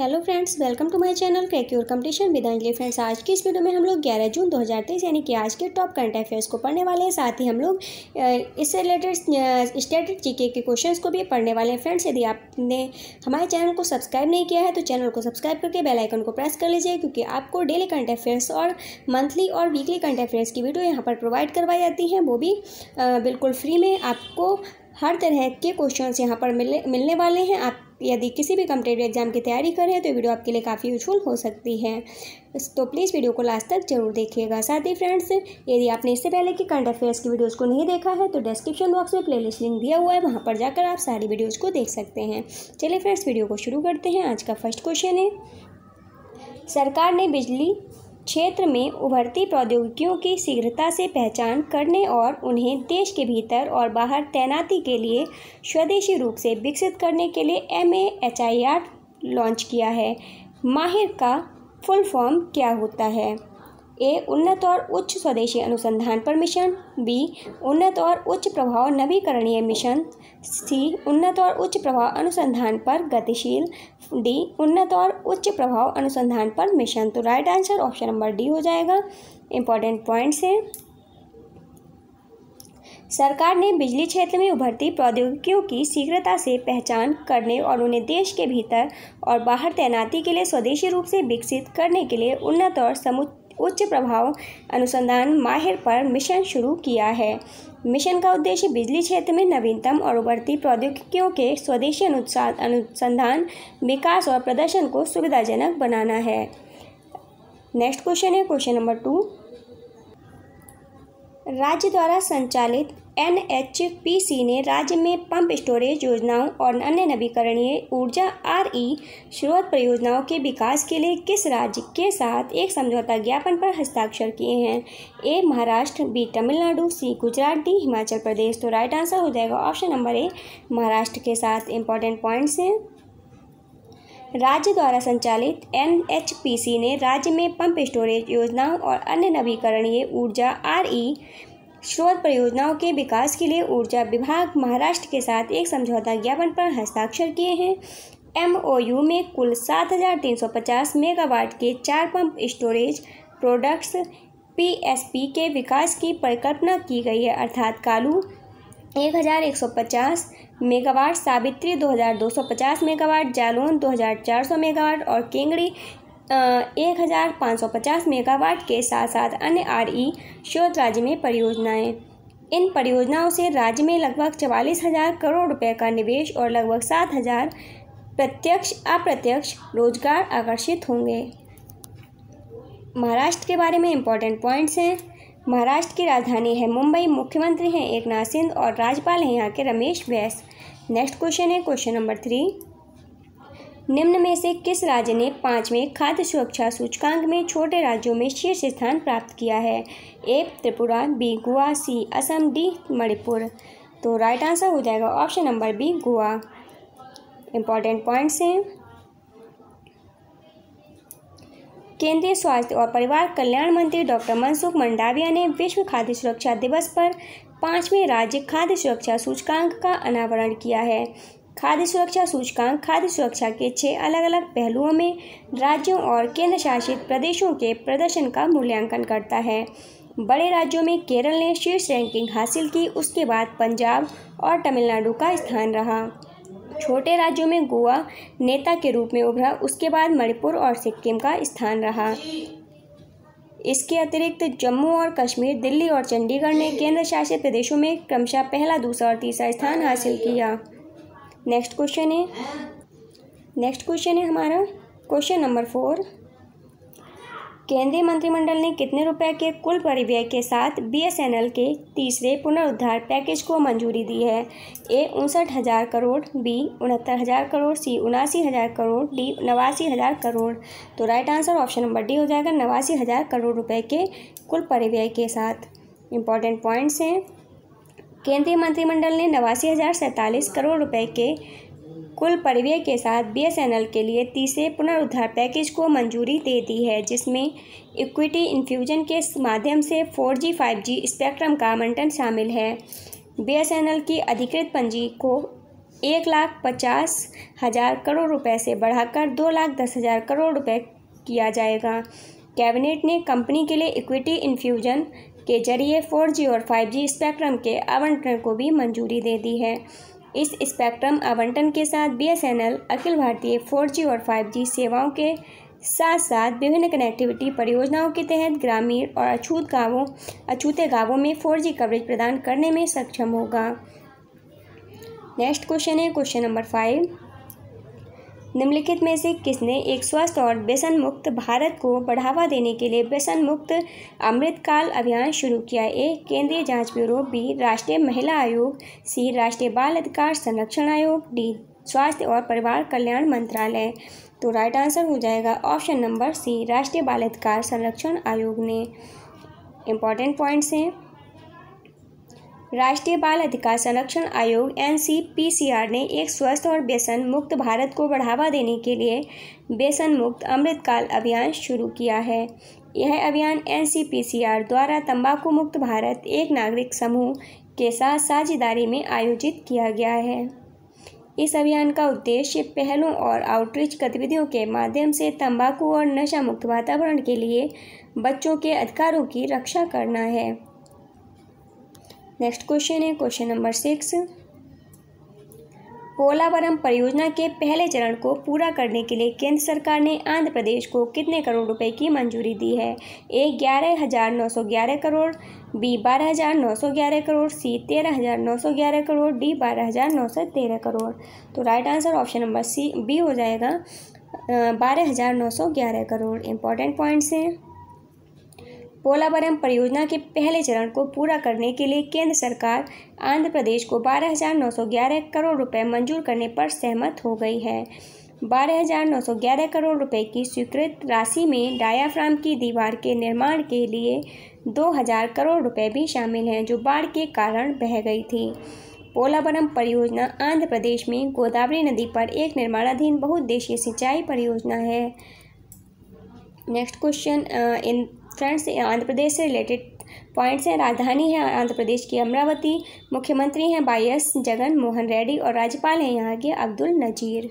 hello friends welcome to my channel crack your competition with Anjali friends आज की इस video में हम लोग 11 जून 2023 यानी कि आज के टॉप करंट अफेयर्स को पढ़ने वाले हैं साथ ही हम लोग इससे रिलेटेड स्टैटिक जीके के क्वेश्चंस को भी पढ़ने वाले हैं फ्रेंड्स यदि आपने हमारे चैनल को सब्सक्राइब नहीं किया है तो चैनल को सब्सक्राइब करके बेलाइकन को प्रेस कर लीजिए क्योंकि आपको डेली करंट अफेयर्स और मंथली और वीकली करंट अफेयर्स की वीडियो यहाँ पर प्रोवाइड करवाई जाती हैं वो भी बिल्कुल फ्री में आपको हर तरह के क्वेश्चंस यहाँ पर मिलने मिलने वाले हैं आप यदि किसी भी कम्पिटेटिव एग्जाम की तैयारी कर रहे हैं तो वीडियो आपके लिए काफ़ी यूजफुल हो सकती है तो प्लीज़ वीडियो को लास्ट तक जरूर देखिएगा साथ ही फ्रेंड्स यदि आपने इससे पहले की करंट अफेयर्स की वीडियोस को नहीं देखा है तो डिस्क्रिप्शन बॉक्स में प्लेलिस्ट लिंक दिया हुआ है वहाँ पर जाकर आप सारी वीडियोज़ को देख सकते हैं चलिए फ्रेंड्स वीडियो को शुरू करते हैं आज का फर्स्ट क्वेश्चन है सरकार ने बिजली क्षेत्र में उभरती प्रौद्योगिकियों की शीघ्रता से पहचान करने और उन्हें देश के भीतर और बाहर तैनाती के लिए स्वदेशी रूप से विकसित करने के लिए एम एच लॉन्च किया है माहिर का फुल फॉर्म क्या होता है ए उन्नत और उच्च स्वदेशी अनुसंधान पर मिशन बी उन्नत और उच्च प्रभाव नवीकरणीय मिशन सी उन्नत और उच्च प्रभाव अनुसंधान पर गतिशील डी उन्नत और उच्च प्रभाव अनुसंधान पर मिशन तो right answer option number D हो जाएगा इंपॉर्टेंट पॉइंट्स हैं सरकार ने बिजली क्षेत्र में उभरती प्रौद्योगिकियों की शीघ्रता से पहचान करने और उन्हें देश के भीतर और बाहर तैनाती के लिए स्वदेशी रूप से विकसित करने के लिए उन्नत और समुच उच्च प्रभाव अनुसंधान माहिर पर मिशन शुरू किया है मिशन का उद्देश्य बिजली क्षेत्र में नवीनतम और उभरती प्रौद्योगिकियों के स्वदेशी अनुसंधान विकास और प्रदर्शन को सुविधाजनक बनाना है नेक्स्ट क्वेश्चन है क्वेश्चन नंबर टू राज्य द्वारा संचालित सी ने राज्य में पंप स्टोरेज योजनाओं और अन्य नवीकरणीय ऊर्जा आर ई स्रोत परियोजनाओं के विकास के लिए किस राज्य के साथ एक समझौता ज्ञापन पर हस्ताक्षर किए हैं A Maharashtra B Tamil Nadu C Gujarat D Himachal Pradesh तो राइट आंसर हो जाएगा ऑप्शन नंबर ए महाराष्ट्र के साथ इंपॉर्टेंट पॉइंट्स हैं राज्य द्वारा संचालित सी ने राज्य में पंप स्टोरेज योजनाओं और अन्य नवीकरणीय ऊर्जा आर ई स्रोत परियोजनाओं के विकास के लिए ऊर्जा विभाग महाराष्ट्र के साथ एक समझौता ज्ञापन पर हस्ताक्षर किए हैं एमओयू में कुल 7,350 मेगावाट के चार पंप स्टोरेज प्रोडक्ट्स पीएसपी के विकास की परिकल्पना की गई है अर्थात Kalu 1150 megawatt Savitri 2250 megawatt Jalaun 2400 megawatt और केंगड़ी एक हज़ार पाँच सौ पचास मेगावाट के साथ साथ अन्य आर ई स्रोत राज्य में परियोजनाएं इन परियोजनाओं से राज्य में लगभग चवालीस हज़ार करोड़ रुपए का निवेश और लगभग सात हज़ार प्रत्यक्ष अप्रत्यक्ष रोजगार आकर्षित होंगे महाराष्ट्र के बारे में इम्पोर्टेंट पॉइंट्स हैं महाराष्ट्र की राजधानी है मुंबई मुख्यमंत्री हैं एक नाथ सिंह और राज्यपाल हैं यहाँ के रमेश व्यास नेक्स्ट क्वेश्चन है क्वेश्चन नंबर थ्री निम्न में से किस राज्य ने पाँचवें खाद्य सुरक्षा सूचकांक में छोटे राज्यों में शीर्ष स्थान प्राप्त किया है A Tripura B Goa C Assam D Manipur तो राइट आंसर हो जाएगा option number B Goa important points हैं केंद्रीय स्वास्थ्य और परिवार कल्याण मंत्री डॉक्टर मनसुख मंडाविया ने विश्व खाद्य सुरक्षा दिवस पर पाँचवें राज्य खाद्य सुरक्षा सूचकांक का अनावरण किया है खाद्य सुरक्षा सूचकांक खाद्य सुरक्षा के छः अलग अलग पहलुओं में राज्यों और केंद्र शासित प्रदेशों के प्रदर्शन का मूल्यांकन करता है बड़े राज्यों में केरल ने शीर्ष रैंकिंग हासिल की उसके बाद पंजाब और तमिलनाडु का स्थान रहा छोटे राज्यों में गोवा नेता के रूप में उभरा उसके बाद मणिपुर और सिक्किम का स्थान रहा इसके अतिरिक्त जम्मू और कश्मीर दिल्ली और चंडीगढ़ ने केंद्र शासित प्रदेशों में क्रमशः पहला दूसरा और तीसरा स्थान हासिल किया नेक्स्ट क्वेश्चन है नेक्स्ट क्वेश्चन है हमारा क्वेश्चन नंबर फोर केंद्रीय मंत्रिमंडल ने कितने रुपए के कुल परिव्यय के साथ बीएसएनएल के तीसरे पुनरुद्धार पैकेज को मंजूरी दी है ए उनसठ हज़ार करोड़ बी उनहत्तर हज़ार करोड़ सी उनासी हज़ार करोड़ डी नवासी हज़ार करोड़ तो right answer option number D हो जाएगा नवासी हज़ार करोड़ रुपए के कुल परिव्यय के साथ इम्पॉर्टेंट पॉइंट्स हैं केंद्रीय मंत्रिमंडल ने नवासी हज़ार सैंतालीस करोड़ रुपए के कुल परिव्यय के साथ बीएसएनएल के लिए तीसरे पुनरुद्धार पैकेज को मंजूरी दे दी है जिसमें इक्विटी इन्फ्यूजन के माध्यम से four G five G spectrum का आवंटन शामिल है बीएसएनएल की अधिकृत पंजी को एक लाख पचास हज़ार करोड़ रुपए से बढ़ाकर दो लाख दस हज़ार करोड़ रुपए किया जाएगा कैबिनेट ने कंपनी के लिए इक्विटी इन्फ्यूजन के जरिए 4G और 5G स्पेक्ट्रम के आवंटन को भी मंजूरी दे दी है इस स्पेक्ट्रम आवंटन के साथ बीएसएनएल अखिल भारतीय 4G और 5G सेवाओं के साथ साथ विभिन्न कनेक्टिविटी परियोजनाओं के तहत ग्रामीण और अछूत गांवों अछूते गांवों में 4G कवरेज प्रदान करने में सक्षम होगा नेक्स्ट क्वेश्चन है क्वेश्चन नंबर फाइव निम्नलिखित में से किसने एक स्वस्थ और व्यसन मुक्त भारत को बढ़ावा देने के लिए व्यसन मुक्त अमृतकाल अभियान शुरू किया ए केंद्रीय जांच ब्यूरो बी राष्ट्रीय महिला आयोग सी राष्ट्रीय बाल अधिकार संरक्षण आयोग डी स्वास्थ्य और परिवार कल्याण मंत्रालय तो राइट आंसर हो जाएगा ऑप्शन नंबर सी राष्ट्रीय बाल अधिकार संरक्षण आयोग ने इम्पॉर्टेंट पॉइंट्स हैं राष्ट्रीय बाल अधिकार संरक्षण आयोग एन ने एक स्वस्थ और व्यसन मुक्त भारत को बढ़ावा देने के लिए व्यसन मुक्त अमृतकाल अभियान शुरू किया है यह अभियान एन द्वारा तंबाकू मुक्त भारत एक नागरिक समूह के साथ साझेदारी में आयोजित किया गया है इस अभियान का उद्देश्य पहलों और आउटरीच गतिविधियों के माध्यम से तंबाकू और नशा मुक्त वातावरण के लिए बच्चों के अधिकारों की रक्षा करना है नेक्स्ट क्वेश्चन है क्वेश्चन नंबर सिक्स पोलावरम परियोजना के पहले चरण को पूरा करने के लिए केंद्र सरकार ने आंध्र प्रदेश को कितने करोड़ रुपए की मंजूरी दी है ए ग्यारह हज़ार नौ सौ ग्यारह करोड़ बी बारह हज़ार नौ सौ ग्यारह करोड़ सी तेरह हज़ार नौ सौ ग्यारह करोड़ डी बारह हज़ार नौ सौ तेरह करोड़ तो right answer option number C B हो जाएगा बारह हज़ार नौ सौ ग्यारह करोड़ इंपॉर्टेंट पॉइंट्स हैं पोलावरम परियोजना के पहले चरण को पूरा करने के लिए केंद्र सरकार आंध्र प्रदेश को 12,911 करोड़ रुपए मंजूर करने पर सहमत हो गई है 12,911 करोड़ रुपए की स्वीकृत राशि में डायाफ्राम की दीवार के निर्माण के लिए 2,000 करोड़ रुपए भी शामिल हैं जो बाढ़ के कारण बह गई थी पोलावरम परियोजना आंध्र प्रदेश में गोदावरी नदी पर एक निर्माणाधीन बहुउद्देशीय सिंचाई परियोजना है नेक्स्ट क्वेश्चन इन फ्रेंड्स आंध्र प्रदेश से रिलेटेड पॉइंट्स हैं राजधानी है आंध्र प्रदेश की अमरावती मुख्यमंत्री हैं एस जगन मोहन रेड्डी और राज्यपाल हैं यहाँ के अब्दुल नजीर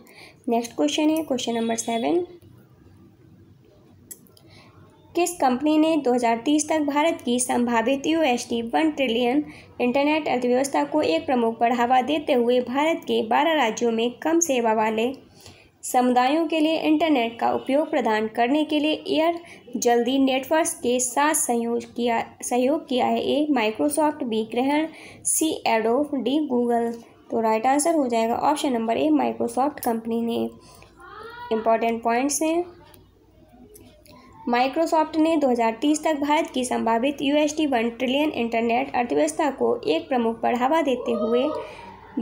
नेक्स्ट क्वेश्चन है क्वेश्चन नंबर सेवन किस कंपनी ने 2030 तक भारत की संभावित U S T one trillion internet अर्थव्यवस्था को एक प्रमुख बढ़ावा देते हुए भारत के 12 राज्यों में कम सेवा वाले समुदायों के लिए इंटरनेट का उपयोग प्रदान करने के लिए एयर जल्दी नेटवर्क के साथ सहयोग किया सहयोग किया है ए माइक्रोसॉफ्ट बी ग्रहण सी एडो डी गूगल तो राइट आंसर हो जाएगा option number A Microsoft company ने इम्पॉर्टेंट पॉइंट्स हैं माइक्रोसॉफ्ट ने 2030 तक भारत की संभावित यूएसडी वन ट्रिलियन इंटरनेट अर्थव्यवस्था को एक प्रमुख बढ़ावा देते हुए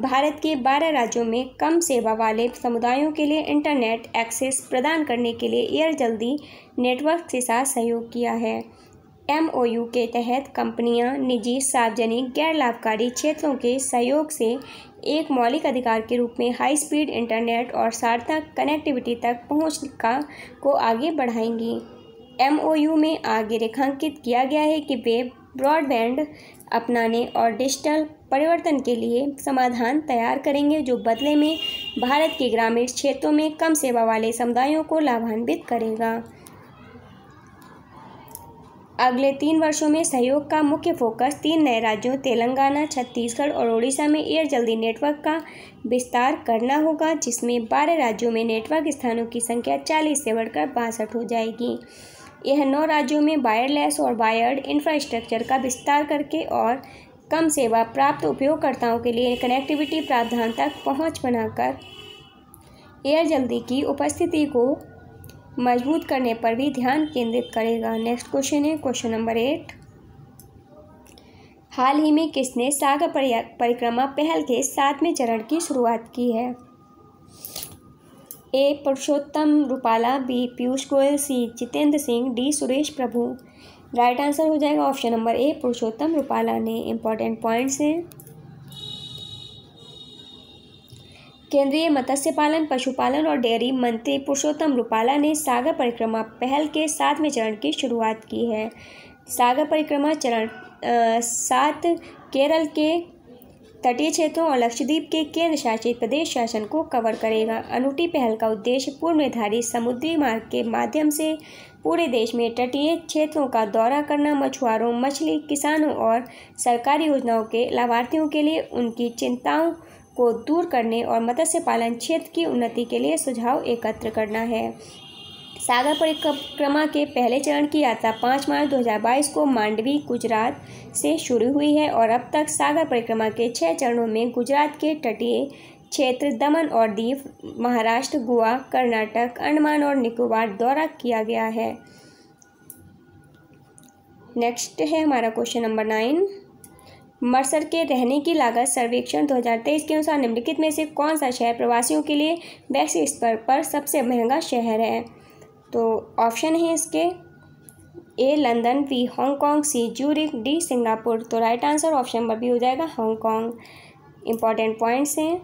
भारत के 12 राज्यों में कम सेवा वाले समुदायों के लिए इंटरनेट एक्सेस प्रदान करने के लिए एयर जल्दी नेटवर्क के साथ सहयोग किया है एम के तहत कंपनियां निजी सार्वजनिक गैर लाभकारी क्षेत्रों के सहयोग से एक मौलिक अधिकार के रूप में हाई स्पीड इंटरनेट और सार्थक कनेक्टिविटी तक पहुँच का को आगे बढ़ाएंगी एम में आगे रेखांकित किया गया है कि वे ब्रॉडबैंड अपनाने और डिजिटल परिवर्तन के लिए समाधान तैयार करेंगे जो बदले में भारत के ग्रामीण क्षेत्रों में कम सेवा वाले समुदायों को लाभान्वित करेगा अगले तीन वर्षों में सहयोग का मुख्य फोकस तीन नए राज्यों तेलंगाना छत्तीसगढ़ और ओडिशा में एयर जल्दी नेटवर्क का विस्तार करना होगा जिसमें बारह राज्यों में नेटवर्क स्थानों की संख्या चालीस से बढ़कर बासठ हो जाएगी यह नौ राज्यों में वायरलेस और वायर्ड इंफ्रास्ट्रक्चर का विस्तार करके और कम सेवा प्राप्त उपयोगकर्ताओं के लिए कनेक्टिविटी प्रावधान तक पहुंच बनाकर एयर जल्दी की उपस्थिति को मजबूत करने पर भी ध्यान केंद्रित करेगा नेक्स्ट क्वेश्चन है क्वेश्चन नंबर एट हाल ही में किसने सागर परिक्रमा पहल के सातवें चरण की शुरुआत की है A Purushottam Rupala B Piyush Goyal C Jitendra Singh D Suresh Prabhu right answer हो जाएगा option number A Purushottam Rupala ने इम्पॉर्टेंट पॉइंट्स हैं केंद्रीय मत्स्य पालन पशुपालन और डेयरी मंत्री पुरुषोत्तम रूपाला ने सागर परिक्रमा पहल के सातवें चरण की शुरुआत की है सागर परिक्रमा चरण सात केरल के तटीय क्षेत्रों और लक्षद्वीप के केंद्र शासित प्रदेश शासन को कवर करेगा अनूठी पहल का उद्देश्य पूर्व निर्धारित समुद्री मार्ग के माध्यम से पूरे देश में तटीय क्षेत्रों का दौरा करना मछुआरों मछली किसानों और सरकारी योजनाओं के लाभार्थियों के लिए उनकी चिंताओं को दूर करने और मत्स्य पालन क्षेत्र की उन्नति के लिए सुझाव एकत्र करना है सागर परिक्रमा के पहले चरण की यात्रा पाँच मार्च 2022 को मांडवी गुजरात से शुरू हुई है और अब तक सागर परिक्रमा के छः चरणों में गुजरात के तटीय क्षेत्र दमन और दीव महाराष्ट्र गोवा कर्नाटक अंडमान और निकोबार दौरा किया गया है नेक्स्ट है हमारा क्वेश्चन नंबर नाइन मरसर के रहने की लागत सर्वेक्षण 2023 के अनुसार निम्नलिखित में से कौन सा शहर प्रवासियों के लिए वैक्सी स्तर पर सबसे महंगा शहर है तो ऑप्शन है इसके A London B Hong Kong C Zurich D Singapore तो right answer option number B हो जाएगा हांगकॉन्ग इम्पॉर्टेंट पॉइंट्स हैं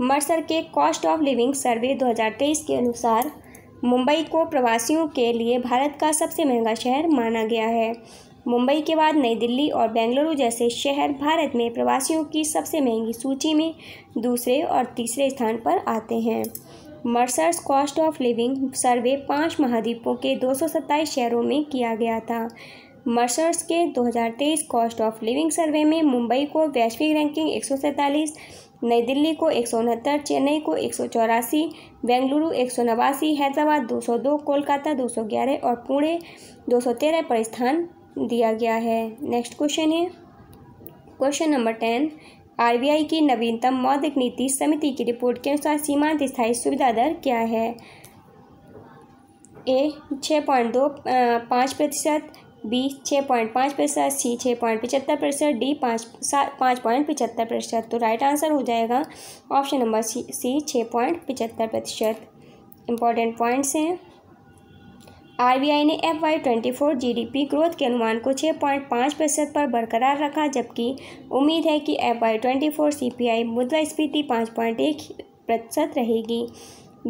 मर्सर के कॉस्ट ऑफ लिविंग सर्वे 2023 के अनुसार मुंबई को प्रवासियों के लिए भारत का सबसे महंगा शहर माना गया है मुंबई के बाद नई दिल्ली और बेंगलुरु जैसे शहर भारत में प्रवासियों की सबसे महंगी सूची में दूसरे और तीसरे स्थान पर आते हैं Mercer's cost of living survey पांच महाद्वीपों के दो शहरों में किया गया था मर्सर्स के 2023 कॉस्ट ऑफ लिविंग सर्वे में मुंबई को वैश्विक रैंकिंग एक नई दिल्ली को एक चेन्नई को एक बेंगलुरु एक हैदराबाद 202 कोलकाता 211 और पुणे 213 पर स्थान दिया गया है नेक्स्ट क्वेश्चन है क्वेश्चन नंबर टेन आरबीआई की नवीनतम मौद्रिक नीति समिति की रिपोर्ट के अनुसार सीमांत स्थायी सुविधा दर क्या है ए छः पॉइंट दो पाँच प्रतिशत बी छः पॉइंट पाँच प्रतिशत सी छः पॉइंट पचहत्तर प्रतिशत डी पाँच सात पाँच पॉइंट पचहत्तर प्रतिशत तो राइट आंसर हो जाएगा ऑप्शन नंबर सी सी छः पॉइंट पचहत्तर प्रतिशत इंपॉर्टेंट पॉइंट्स हैं आरबीआई ने F Y twenty four G growth के अनुमान को 6.5 प्रतिशत पर बरकरार रखा जबकि उम्मीद है कि F Y twenty four C P I पाँच पॉइंट एक प्रतिशत रहेगी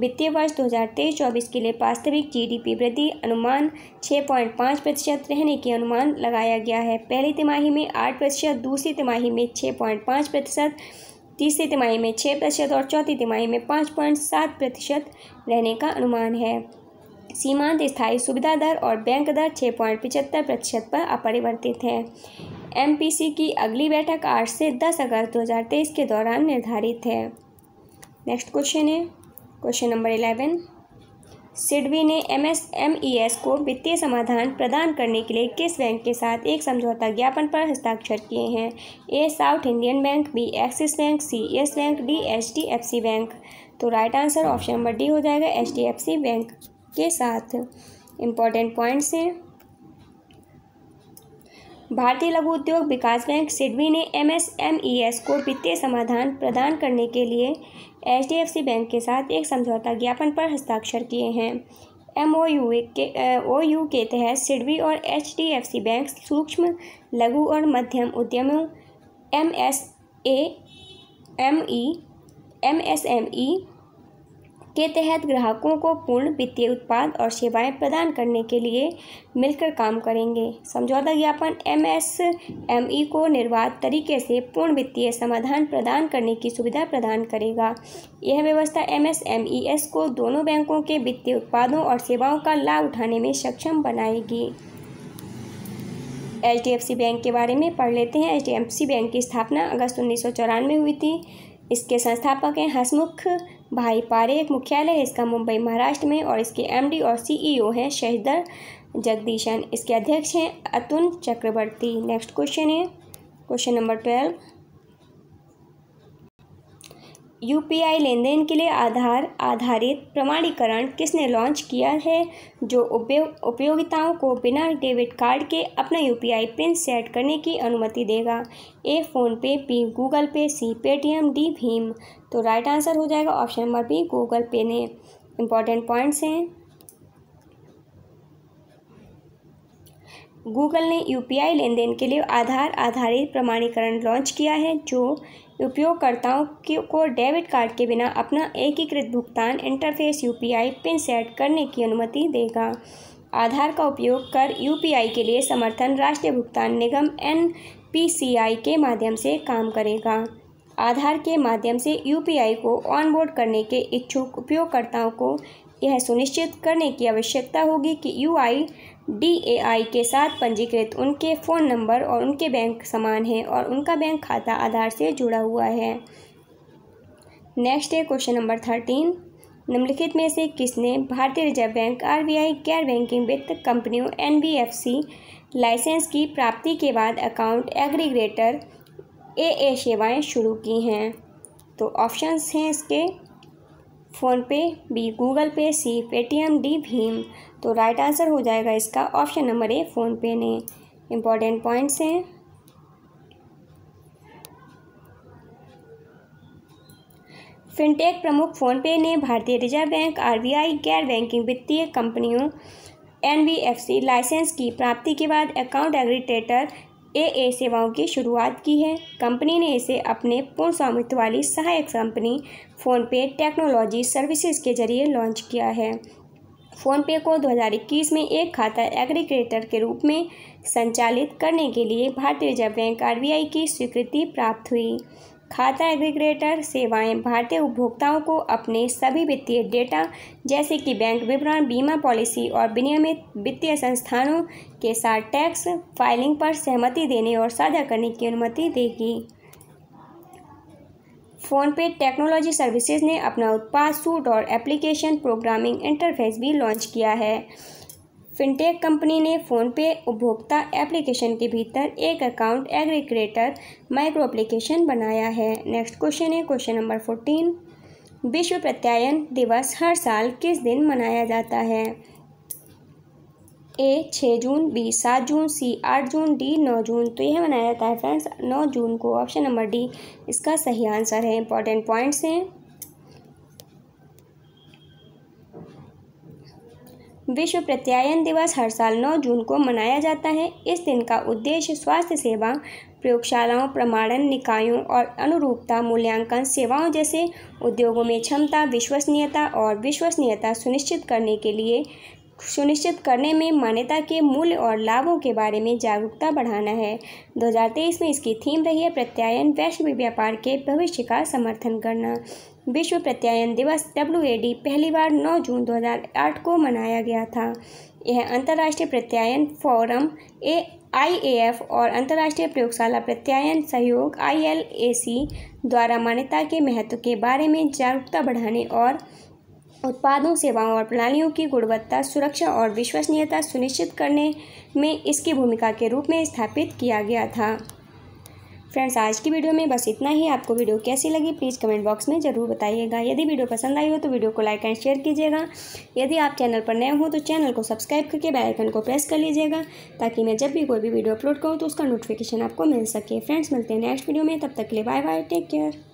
वित्तीय वर्ष 2023-24 के लिए वास्तविक जीडीपी वृद्धि अनुमान 6.5 प्रतिशत रहने की अनुमान लगाया गया है पहली तिमाही में 8 प्रतिशत दूसरी तिमाही में 6.5 प्रतिशत तीसरी तिमाही में 6 प्रतिशत और चौथी तिमाही में 5.7 प्रतिशत रहने का अनुमान है सीमांत स्थायी सुविधा दर और बैंक दर छः पॉइंट पिचहत्तर प्रतिशत पर अपरिवर्तित है एमपीसी की अगली बैठक आठ से दस अगस्त दो हज़ार तेईस के दौरान निर्धारित है नेक्स्ट क्वेश्चन है क्वेश्चन नंबर इलेवन सिडवी ने M S M E S को वित्तीय समाधान प्रदान करने के लिए किस बैंक के साथ एक समझौता ज्ञापन पर हस्ताक्षर किए हैं A South Indian bank B Axis bank C yes bank D H D F C bank तो right answer option number D हो जाएगा H D F C bank के साथ इम्पॉर्टेंट पॉइंट्स हैं भारतीय लघु उद्योग विकास बैंक सिडबी ने एमएसएमईएस e को वित्तीय समाधान प्रदान करने के लिए एचडीएफसी बैंक के साथ एक समझौता ज्ञापन पर हस्ताक्षर किए हैं एम ओ यू के ओ यू के तहत सिडबी और H D F C bank सूक्ष्म लघु और मध्यम उद्यमों M S A M E M S M E के तहत ग्राहकों को पूर्ण वित्तीय उत्पाद और सेवाएं प्रदान करने के लिए मिलकर काम करेंगे समझौता ज्ञापन एमएसएमई को निर्वाध तरीके से पूर्ण वित्तीय समाधान प्रदान करने की सुविधा प्रदान करेगा यह व्यवस्था एमएसएमईएस को दोनों बैंकों के वित्तीय उत्पादों और सेवाओं का लाभ उठाने में सक्षम बनाएगी एच बैंक के बारे में पढ़ लेते हैं एच बैंक की स्थापना अगस्त उन्नीस हुई थी इसके संस्थापक हैं हसमुख भाई पारे एक मुख्यालय है इसका मुंबई महाराष्ट्र में और इसके एमडी और सीईओ e हैं शहदर जगदीशन इसके अध्यक्ष हैं अतुल चक्रवर्ती नेक्स्ट क्वेश्चन है question number twelve U P I लेनदेन के लिए आधार आधारित प्रमाणीकरण किसने लॉन्च किया है जो उपयोग उपयोगिताओं को बिना डेबिट कार्ड के अपना U P I pin set करने की अनुमति देगा ए फ़ोनपे बी गूगल पे सी पेटीएम डी भीम तो राइट आंसर हो जाएगा option number B Google pay ने इम्पॉर्टेंट पॉइंट्स हैं गूगल ने यूपीआई लेनदेन के लिए आधार आधारित प्रमाणीकरण लॉन्च किया है जो उपयोगकर्ताओं को डेबिट कार्ड के बिना अपना एकीकृत भुगतान इंटरफेस यूपीआई पिन सेट करने की अनुमति देगा आधार का उपयोग कर यूपीआई के लिए समर्थन राष्ट्रीय भुगतान निगम एन के माध्यम से काम करेगा आधार के माध्यम से यूपीआई को ऑनबोर्ड करने के इच्छुक उपयोगकर्ताओं को यह सुनिश्चित करने की आवश्यकता होगी कि यूआई डी के साथ पंजीकृत उनके फ़ोन नंबर और उनके बैंक समान है और उनका बैंक खाता आधार से जुड़ा हुआ है नेक्स्ट है क्वेश्चन नंबर थर्टीन निम्नलिखित में से किसने भारतीय रिजर्व बैंक आर गैर बैंकिंग वित्त कंपनियों एन लाइसेंस की प्राप्ति के बाद अकाउंट एग्रीग्रेटर ए ए सेवाएँ शुरू की हैं तो ऑप्शंस हैं इसके फ़ोनपे बी गूगल पे सी पेटीएम डी भीम तो राइट आंसर हो जाएगा इसका ऑप्शन नंबर ए फ़ोनपे ने इम्पॉर्टेंट पॉइंट्स हैं फिनटेक प्रमुख फ़ोनपे ने भारतीय रिजर्व बैंक आरबीआई गैर बैंकिंग वित्तीय कंपनियों एनबीएफसी लाइसेंस की प्राप्ति के बाद अकाउंट एग्रीटेटर ए सेवाओं की शुरुआत की है कंपनी ने इसे अपने पूर्ण स्वामित्व वाली सहायक कंपनी फ़ोनपे टेक्नोलॉजी सर्विसेज के जरिए लॉन्च किया है फ़ोनपे को 2021 में एक खाता एग्रीग्रेटर के रूप में संचालित करने के लिए भारतीय रिजर्व बैंक आर की स्वीकृति प्राप्त हुई खाता एग्रीग्रेटर सेवाएं भारतीय उपभोक्ताओं को अपने सभी वित्तीय डेटा जैसे कि बैंक विवरण बीमा पॉलिसी और विनियमित वित्तीय संस्थानों के साथ टैक्स फाइलिंग पर सहमति देने और साझा करने की अनुमति देगी फ़ोनपे टेक्नोलॉजी सर्विसेज ने अपना उत्पाद सूट और एप्लीकेशन प्रोग्रामिंग इंटरफेस भी लॉन्च किया है फिनटेक कंपनी ने फ़ोनपे उपभोक्ता एप्लीकेशन के भीतर एक अकाउंट एग्रीग्रेटर माइक्रो एप्लीकेशन बनाया है नेक्स्ट क्वेश्चन है क्वेश्चन नंबर फोर्टीन विश्व प्रत्यायन दिवस हर साल किस दिन मनाया जाता है ए छः जून बी सात जून सी आठ जून डी नौ जून तो यह मनाया जाता है फ्रेंड्स नौ जून को ऑप्शन नंबर डी इसका सही आंसर है इंपॉर्टेंट पॉइंट्स हैं विश्व प्रत्यायन दिवस हर साल 9 जून को मनाया जाता है इस दिन का उद्देश्य स्वास्थ्य सेवा प्रयोगशालाओं प्रमाणन निकायों और अनुरूपता मूल्यांकन सेवाओं जैसे उद्योगों में क्षमता विश्वसनीयता और विश्वसनीयता सुनिश्चित करने के लिए सुनिश्चित करने में मान्यता के मूल्य और लाभों के बारे में जागरूकता बढ़ाना है 2023 में इसकी थीम रही है प्रत्यायन वैश्विक व्यापार के भविष्य का समर्थन करना विश्व प्रत्यायन दिवस डब्ल्यू पहली बार 9 जून 2008 को मनाया गया था यह अंतर्राष्ट्रीय प्रत्यायन फोरम ए एफ और अंतर्राष्ट्रीय प्रयोगशाला प्रत्यायन सहयोग सी द्वारा मान्यता के महत्व के बारे में जागरूकता बढ़ाने और उत्पादों सेवाओं और प्रणालियों की गुणवत्ता सुरक्षा और विश्वसनीयता सुनिश्चित करने में इसकी भूमिका के रूप में स्थापित किया गया था फ्रेंड्स आज की वीडियो में बस इतना ही आपको वीडियो कैसी लगी प्लीज़ कमेंट बॉक्स में ज़रूर बताइएगा यदि वीडियो पसंद आई हो तो वीडियो को लाइक एंड शेयर कीजिएगा यदि आप चैनल पर नए हो तो चैनल को सब्सक्राइब करके बेलाइकन को प्रेस कर लीजिएगा ताकि मैं जब भी कोई भी वीडियो अपलोड करूँ तो उसका नोटिफिकेशन आपको मिल सके फ्रेंड्स मिलते हैं नेक्स्ट वीडियो में तब तक के लिए बाय बाय टेक केयर